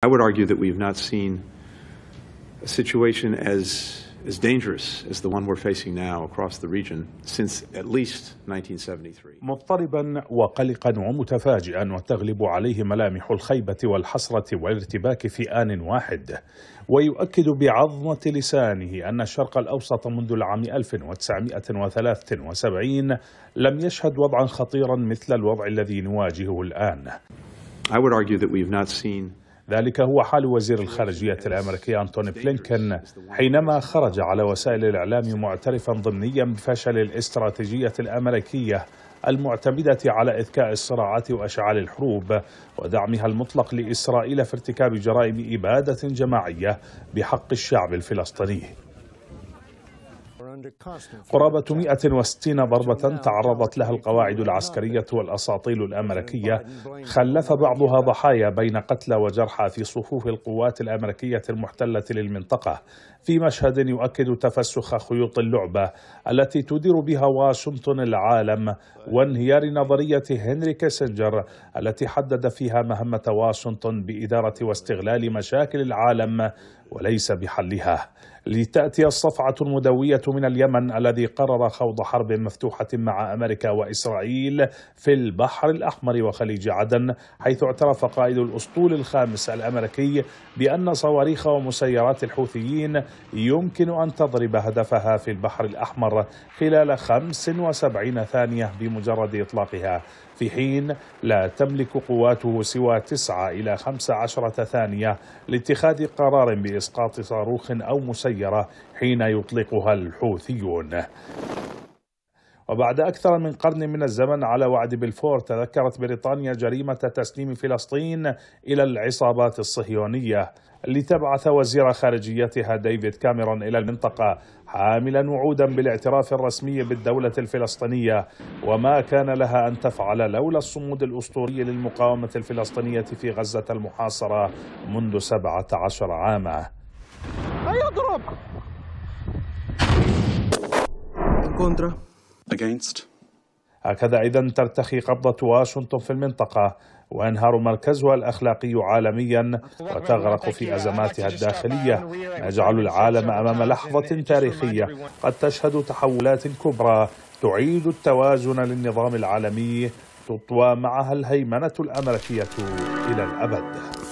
I would argue that we have not seen a situation as, as dangerous as the one we're facing now across the region since at least 1973. مضطربا وقلقا ومتفاجئا وتغلب عليه ملامح الخيبة والحسرة والارتباك في آن واحد ويؤكد بعظمة لسانه أن الشرق الأوسط منذ العام 1973 لم يشهد وضعا خطيرا مثل الوضع الذي نواجهه الآن. I would argue that we have not seen ذلك هو حال وزير الخارجية الأمريكي أنتوني بلينكن حينما خرج على وسائل الإعلام معترفا ضمنيا بفشل الاستراتيجية الأمريكية المعتمدة على إذكاء الصراعات وأشعال الحروب ودعمها المطلق لإسرائيل في ارتكاب جرائم إبادة جماعية بحق الشعب الفلسطيني قرابة 160 ضربة تعرضت لها القواعد العسكرية والأساطيل الأمريكية خلف بعضها ضحايا بين قتلى وجرحى في صفوف القوات الأمريكية المحتلة للمنطقة في مشهد يؤكد تفسخ خيوط اللعبة التي تدير بها واشنطن العالم وانهيار نظرية هنري كيسنجر التي حدد فيها مهمة واشنطن بإدارة واستغلال مشاكل العالم وليس بحلها لتأتي الصفعة المدوية من اليمن الذي قرر خوض حرب مفتوحة مع أمريكا وإسرائيل في البحر الأحمر وخليج عدن حيث اعترف قائد الأسطول الخامس الأمريكي بأن صواريخ ومسيرات الحوثيين يمكن أن تضرب هدفها في البحر الأحمر خلال 75 ثانية بمجرد إطلاقها في حين لا تملك قواته سوى 9 إلى 15 ثانية لاتخاذ قرار بإسقاط صاروخ أو مسيرة حين يطلقها الحوثيون وبعد أكثر من قرن من الزمن على وعد بلفور تذكرت بريطانيا جريمة تسليم فلسطين إلى العصابات الصهيونية لتبعث وزير خارجيتها ديفيد كاميرون إلى المنطقة حاملا وعودا بالاعتراف الرسمي بالدولة الفلسطينية وما كان لها أن تفعل لولا الصمود الأسطوري للمقاومة الفلسطينية في غزة المحاصرة منذ 17 عاما يضرب against. هكذا إذا ترتخي قبضة واشنطن في المنطقة وينهار مركزها الأخلاقي عالميا وتغرق في أزماتها الداخلية يجعل العالم أمام لحظة تاريخية قد تشهد تحولات كبرى تعيد التوازن للنظام العالمي تطوى معها الهيمنة الأمريكية إلى الأبد